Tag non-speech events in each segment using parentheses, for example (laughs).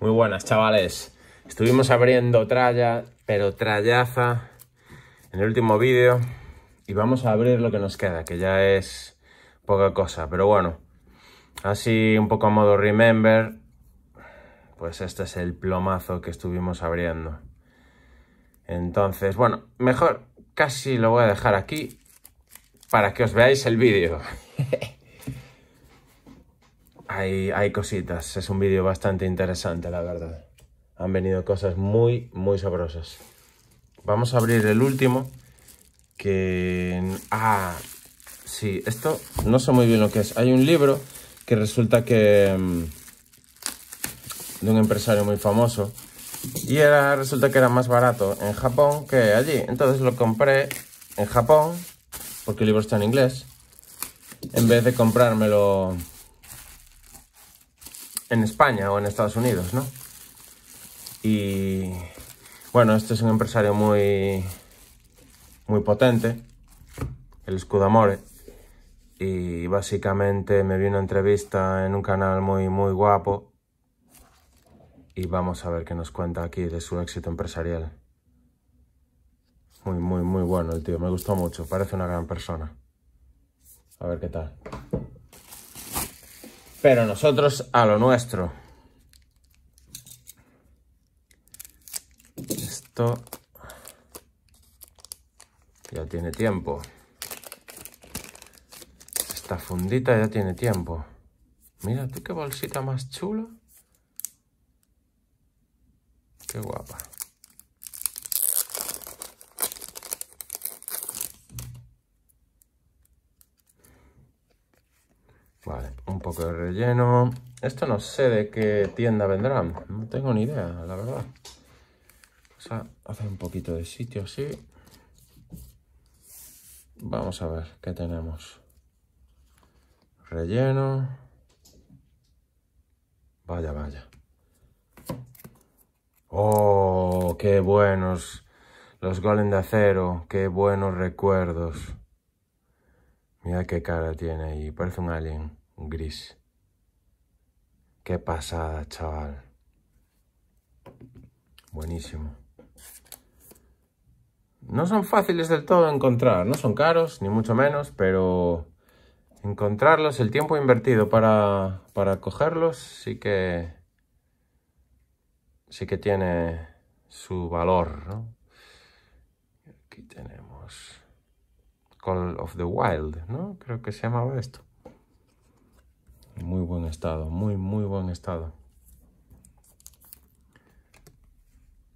Muy buenas, chavales. Estuvimos abriendo tralla, pero trallaza en el último vídeo. Y vamos a abrir lo que nos queda, que ya es poca cosa. Pero bueno, así un poco a modo remember, pues este es el plomazo que estuvimos abriendo. Entonces, bueno, mejor casi lo voy a dejar aquí para que os veáis el vídeo. (laughs) hay, hay cositas. Es un vídeo bastante interesante, la verdad. Han venido cosas muy, muy sabrosas. Vamos a abrir el último. Que... Ah, sí, esto no sé muy bien lo que es. Hay un libro que resulta que... Mm, de un empresario muy famoso. Y era, resulta que era más barato en Japón que allí. Entonces lo compré en Japón, porque el libro está en inglés, en vez de comprármelo en España o en Estados Unidos, ¿no? Y bueno, este es un empresario muy, muy potente, el Scudamore. Y básicamente me vi una entrevista en un canal muy, muy guapo. Y vamos a ver qué nos cuenta aquí de su éxito empresarial. Muy, muy, muy bueno el tío. Me gustó mucho. Parece una gran persona. A ver qué tal. Pero nosotros a lo nuestro. Esto ya tiene tiempo. Esta fundita ya tiene tiempo. Mira tú qué bolsita más chula. Qué guapa. Vale, un poco de relleno. Esto no sé de qué tienda vendrán. No tengo ni idea, la verdad. Vamos a hacer un poquito de sitio así. Vamos a ver qué tenemos. Relleno. Vaya, vaya. ¡Oh, qué buenos! Los Golem de acero, qué buenos recuerdos. Mira qué cara tiene ahí, parece un alien gris. Qué pasada, chaval. Buenísimo. No son fáciles del todo encontrar, no son caros, ni mucho menos, pero encontrarlos, el tiempo invertido para, para cogerlos, sí que, sí que tiene su valor, ¿no? Aquí tenemos... Call of the Wild, ¿no? Creo que se llamaba esto. Muy buen estado, muy, muy buen estado.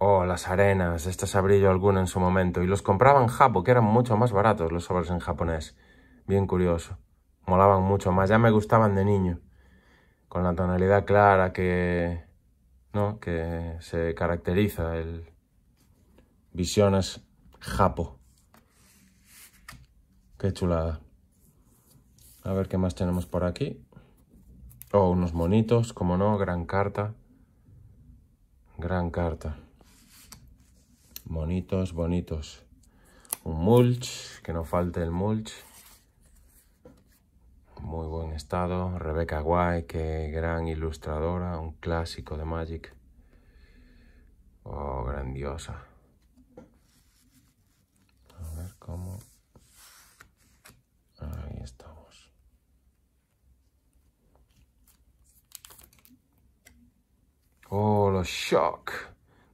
Oh, las arenas, estas abrí yo alguna en su momento. Y los compraban en Japo, que eran mucho más baratos los sobres en japonés. Bien curioso. Molaban mucho más, ya me gustaban de niño. Con la tonalidad clara que... ¿No? Que se caracteriza el... Visiones Japo. Qué chulada. A ver qué más tenemos por aquí. Oh, unos monitos, como no, gran carta. Gran carta. Monitos, bonitos. Un mulch, que no falte el mulch. Muy buen estado. Rebecca Guay, qué gran ilustradora, un clásico de Magic. Oh, grandiosa. A ver cómo Shock.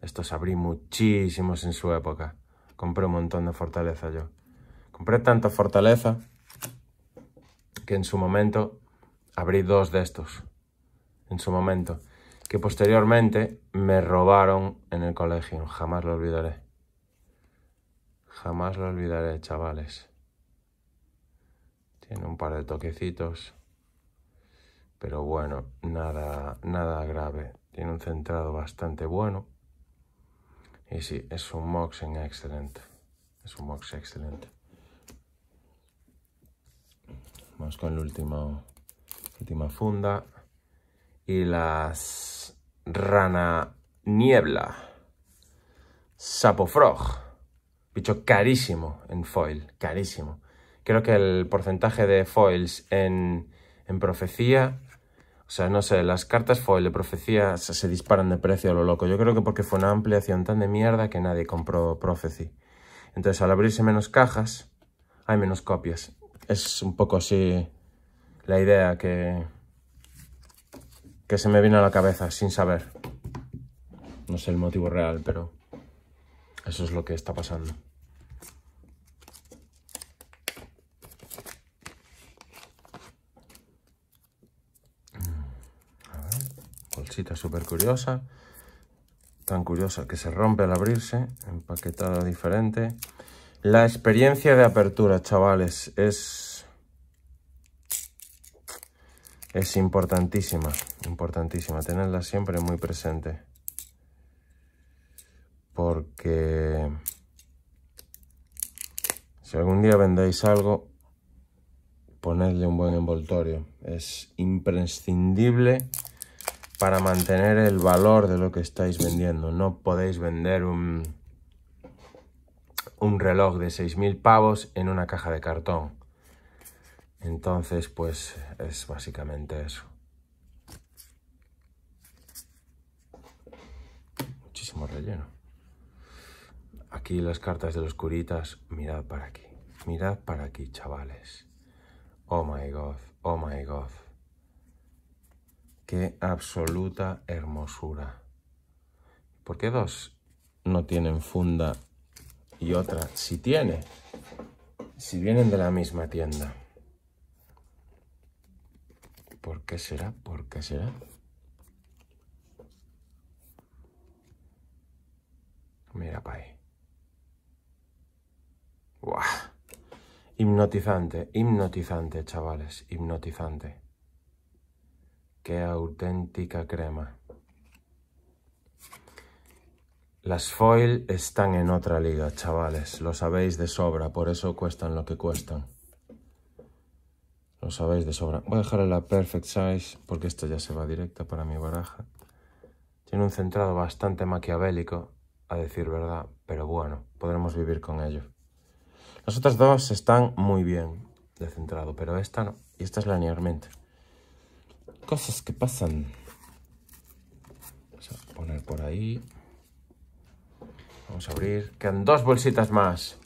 Estos abrí muchísimos en su época. Compré un montón de fortaleza yo. Compré tanta fortaleza que en su momento abrí dos de estos. En su momento. Que posteriormente me robaron en el colegio. Jamás lo olvidaré. Jamás lo olvidaré, chavales. Tiene un par de toquecitos. Pero bueno, nada, nada grave. Tiene un centrado bastante bueno. Y sí, es un en excelente. Es un Mox excelente. Vamos con la última, última funda. Y las Rana Niebla. Sapofrog. Bicho carísimo en foil. Carísimo. Creo que el porcentaje de foils en, en profecía o sea, no sé, las cartas foil de profecía se, disparan de precio a lo loco. Yo creo que porque fue una ampliación tan de mierda que nadie compró Prophecy. Entonces, al abrirse menos cajas, hay menos copias. Es un poco así la idea que, que se me vino a la cabeza sin saber. No sé el motivo real, pero eso es lo que está pasando. súper curiosa. Tan curiosa que se rompe al abrirse. Empaquetada diferente. La experiencia de apertura, chavales, es... Es importantísima. Importantísima. Tenerla siempre muy presente. Porque... Si algún día vendéis algo, ponedle un buen envoltorio. Es imprescindible para mantener el valor de lo que estáis vendiendo. No podéis vender un, un reloj de 6.000 pavos en una caja de cartón. Entonces, pues es básicamente eso. Muchísimo relleno. Aquí las cartas de los curitas, mirad para aquí. Mirad para aquí, chavales. Oh my god, oh my god absoluta hermosura. ¿Por qué dos no tienen funda y otra si tiene? Si vienen de la misma tienda. ¿Por qué será? ¿Por qué será? Mira para ahí. Hipnotizante, hipnotizante, chavales, hipnotizante qué auténtica crema. Las foil están en otra liga, chavales. Lo sabéis de sobra, por eso cuestan lo que cuestan. Lo sabéis de sobra. Voy a dejarle la perfect size porque esto ya se va directa para mi baraja. Tiene un centrado bastante maquiavélico, a decir verdad, pero bueno, podremos vivir con ello. Las otras dos están muy bien de centrado, pero esta no. Y esta es linealmente cosas que pasan. Vamos a poner por ahí. Vamos a abrir. Quedan dos bolsitas más.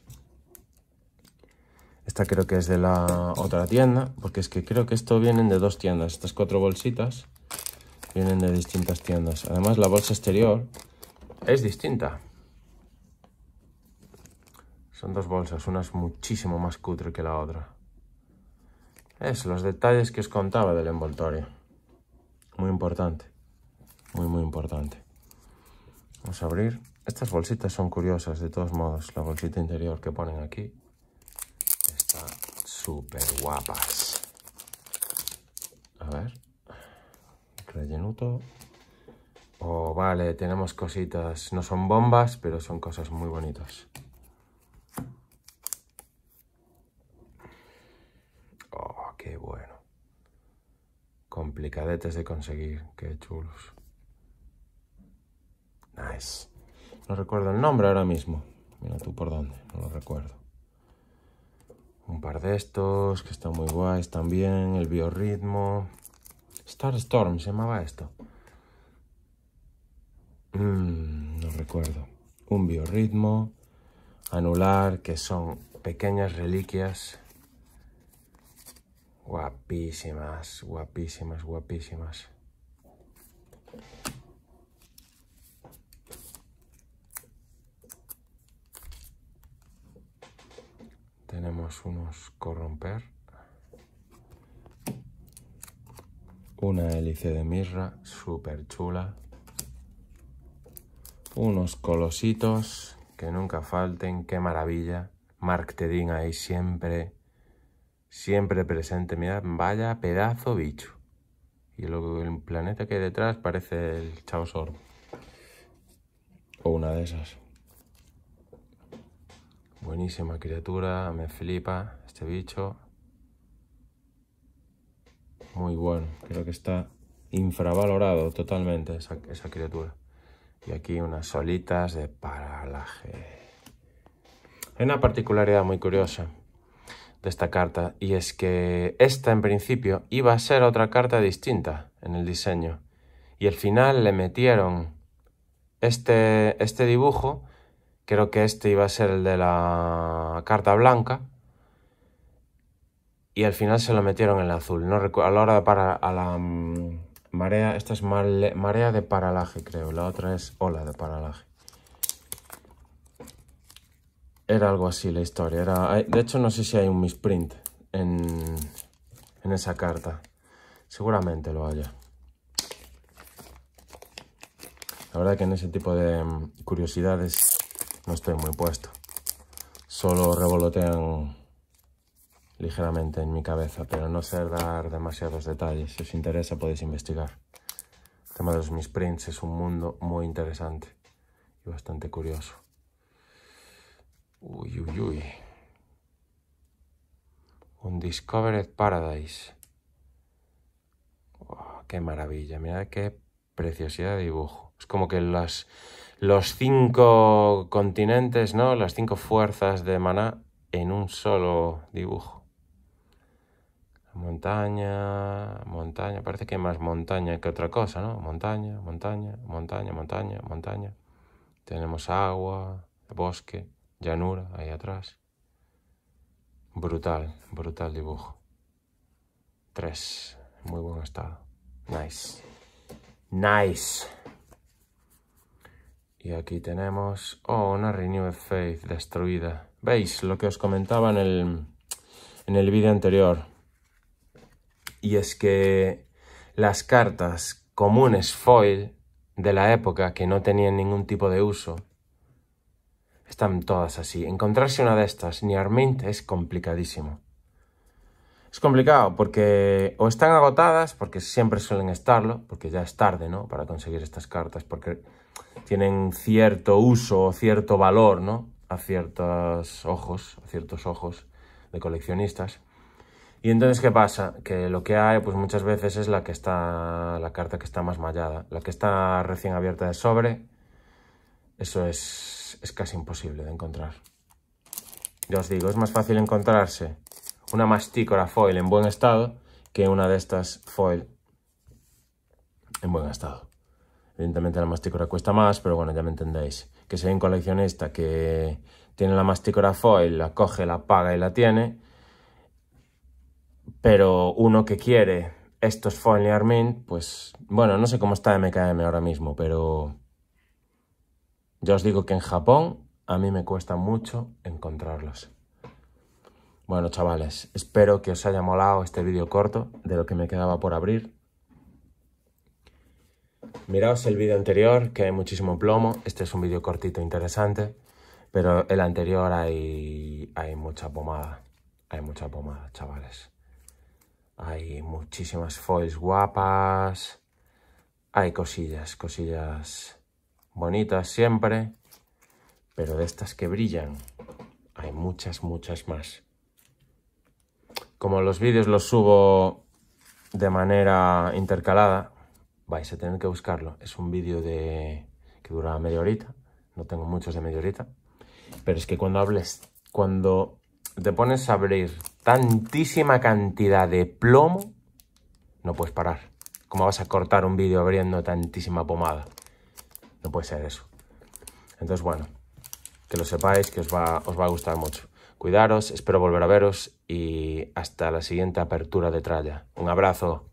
Esta creo que es de la otra tienda, porque es que creo que esto vienen de dos tiendas. Estas cuatro bolsitas vienen de distintas tiendas. Además, la bolsa exterior es distinta. Son dos bolsas, una es muchísimo más cutre que la otra. Es los detalles que os contaba del envoltorio. Muy importante. Muy, muy importante. Vamos a abrir. Estas bolsitas son curiosas, de todos modos. La bolsita interior que ponen aquí está súper guapas. A ver. Rellenuto. Oh, vale, tenemos cositas. No son bombas, pero son cosas muy bonitas. complicadetes de conseguir. Qué chulos. Nice. No recuerdo el nombre ahora mismo. Mira tú por dónde, no lo recuerdo. Un par de estos que están muy guays también. El biorritmo. Storm se llamaba esto. Mm, no recuerdo. Un biorritmo. Anular, que son pequeñas reliquias Guapísimas, guapísimas, guapísimas. Tenemos unos corromper. Una hélice de mirra, súper chula. Unos colositos que nunca falten, qué maravilla. Mark Tedin ahí siempre siempre presente. Mirad, vaya pedazo bicho. Y luego el planeta que hay detrás parece el Sorb. O una de esas. Buenísima criatura, me flipa este bicho. Muy bueno, creo que está infravalorado totalmente esa, criatura. Y aquí unas solitas de paralaje. una particularidad muy curiosa de esta carta y es que esta en principio iba a ser otra carta distinta en el diseño y al final le metieron este, este dibujo, creo que este iba a ser el de la carta blanca y al final se lo metieron en el azul, no a la hora de para a la mm, marea, esta es marea de paralaje creo, la otra es ola de paralaje era algo así la historia. Era, de hecho, no sé si hay un misprint en, en esa carta. Seguramente lo haya. La verdad que en ese tipo de mm, curiosidades no estoy muy puesto. Solo revolotean ligeramente en mi cabeza, pero no sé dar demasiados detalles. Si os interesa podéis investigar. El tema de los misprints es un mundo muy interesante y bastante curioso. Uy, uy, uy. Un Discovered Paradise. ¡Qué maravilla! Mira qué preciosidad de dibujo. Es como que las, los cinco continentes, ¿no? Las cinco fuerzas de maná en un solo dibujo. Montaña, montaña, parece que hay más montaña que otra cosa, ¿no? Montaña, montaña, montaña, montaña, montaña. Tenemos agua, bosque llanura ahí atrás. Brutal, brutal dibujo. 3. Muy buen estado. Nice. Nice. Y aquí tenemos... Oh, una renewed Faith destruida. ¿Veis lo que os comentaba en el, en el vídeo anterior? Y es que las cartas comunes foil de la época que no tenían ningún tipo de uso están todas así. Encontrarse una de estas, ni es complicadísimo. Es complicado porque o están agotadas, porque siempre suelen estarlo, porque ya es tarde, ¿no? Para conseguir estas cartas, porque tienen cierto uso o cierto valor, ¿no? A ciertos ojos, a ciertos ojos de coleccionistas. Y entonces, ¿qué pasa? Que lo que hay, pues muchas veces es la que está, la carta que está más mallada, la que está recién abierta de sobre, eso es, casi imposible de encontrar. Ya os digo, es más fácil encontrarse una mastícora foil en buen estado que una de estas foil en buen estado. Evidentemente la mastícora cuesta más, pero bueno, ya me entendéis. Que si hay un coleccionista que tiene la mastícora foil, la coge, la paga y la tiene, pero uno que quiere estos foil y armin, pues bueno, no sé cómo está MKM ahora mismo, pero ya os digo que en Japón a mí me cuesta mucho encontrarlos. Bueno, chavales, espero que os haya molado este vídeo corto de lo que me quedaba por abrir. Miraos el vídeo anterior, que hay muchísimo plomo. Este es un vídeo cortito interesante, pero el anterior hay, hay mucha pomada. Hay mucha pomada, chavales. Hay muchísimas foils guapas. Hay cosillas, cosillas bonitas siempre, pero de estas que brillan hay muchas, muchas más. Como los vídeos los subo de manera intercalada, vais a tener que buscarlo. Es un vídeo de que dura media horita, no tengo muchos de media horita, pero es que cuando hables, cuando te pones a abrir tantísima cantidad de plomo, no puedes parar. ¿Cómo vas a cortar un vídeo abriendo tantísima pomada? puede ser eso. Entonces, bueno, que lo sepáis, que os va, os va a gustar mucho. Cuidaros, espero volver a veros y hasta la siguiente apertura de tralla. Un abrazo.